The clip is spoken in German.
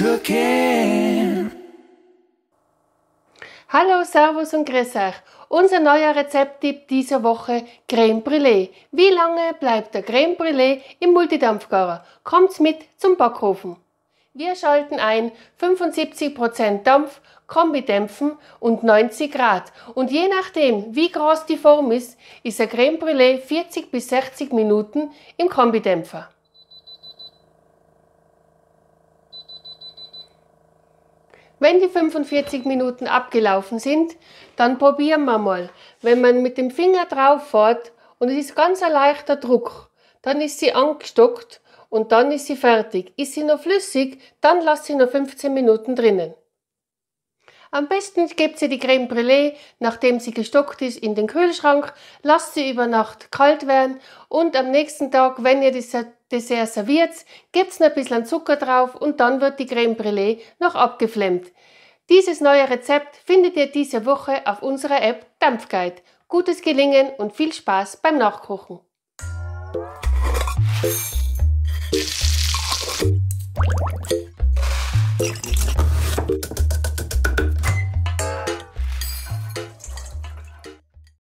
cooking. Hallo, Servus und grüß euch. Unser neuer Rezepttipp dieser Woche Creme Brûlée. Wie lange bleibt der Creme Brûlée im Multidampfgarer? Kommt's mit zum Backofen. Wir schalten ein 75% Dampf, Kombidämpfen und 90 Grad. Und je nachdem, wie groß die Form ist, ist der Creme Brûlée 40 bis 60 Minuten im Kombidämpfer. Wenn die 45 Minuten abgelaufen sind, dann probieren wir mal. Wenn man mit dem Finger drauf fährt und es ist ganz ein leichter Druck, dann ist sie angestockt und dann ist sie fertig. Ist sie noch flüssig, dann lass sie noch 15 Minuten drinnen. Am besten gebt sie die Creme Brûlée, nachdem sie gestockt ist, in den Kühlschrank, lasst sie über Nacht kalt werden und am nächsten Tag, wenn ihr das Dessert serviert, gebt ein bisschen Zucker drauf und dann wird die Creme Brûlée noch abgeflemmt. Dieses neue Rezept findet ihr diese Woche auf unserer App Dampfguide. Gutes Gelingen und viel Spaß beim Nachkochen.